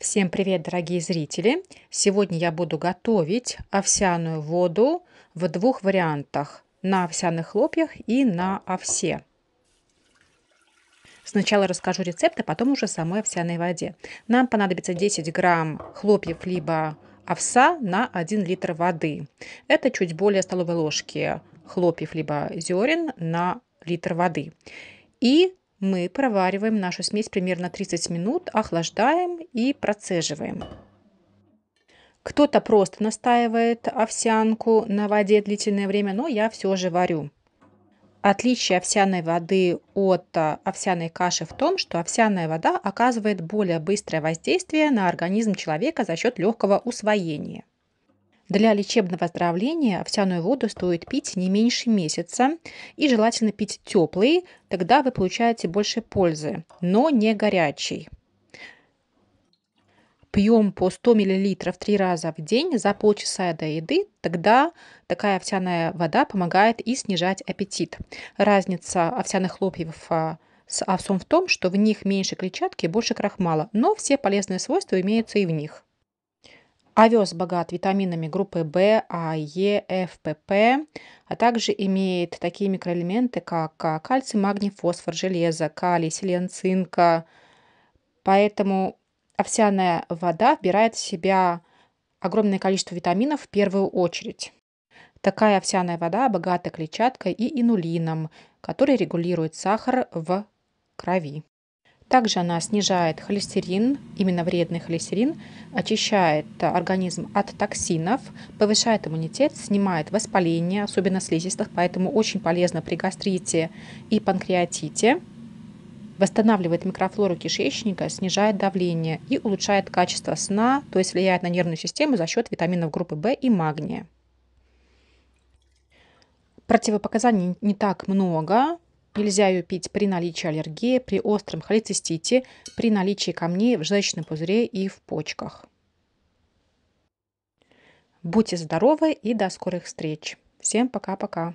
Всем привет, дорогие зрители! Сегодня я буду готовить овсяную воду в двух вариантах – на овсяных хлопьях и на овсе. Сначала расскажу рецепт, а потом уже самой овсяной воде. Нам понадобится 10 грамм хлопьев либо овса на 1 литр воды. Это чуть более столовой ложки хлопьев либо зерен на литр воды. И мы провариваем нашу смесь примерно 30 минут, охлаждаем и процеживаем. Кто-то просто настаивает овсянку на воде длительное время, но я все же варю. Отличие овсяной воды от а, овсяной каши в том, что овсяная вода оказывает более быстрое воздействие на организм человека за счет легкого усвоения. Для лечебного оздоровления овсяную воду стоит пить не меньше месяца и желательно пить теплый, тогда вы получаете больше пользы, но не горячий. Пьем по 100 мл три раза в день за полчаса до еды, тогда такая овсяная вода помогает и снижать аппетит. Разница овсяных хлопьев а, с овсом в том, что в них меньше клетчатки и больше крахмала, но все полезные свойства имеются и в них. Овес богат витаминами группы В, А, Е, Ф, ПП, а также имеет такие микроэлементы, как а, кальций, магний, фосфор, железо, калий, селен, цинк. А. Поэтому овсяная вода вбирает в себя огромное количество витаминов в первую очередь. Такая овсяная вода богата клетчаткой и инулином, который регулирует сахар в крови. Также она снижает холестерин, именно вредный холестерин, очищает э, организм от токсинов, повышает иммунитет, снимает воспаление, особенно слизистых, поэтому очень полезно при гастрите и панкреатите. Восстанавливает микрофлору кишечника, снижает давление и улучшает качество сна, то есть влияет на нервную систему за счет витаминов группы В и магния. Противопоказаний не так много, Нельзя ее пить при наличии аллергии, при остром холецистите, при наличии камней в желчном пузыре и в почках. Будьте здоровы и до скорых встреч. Всем пока-пока.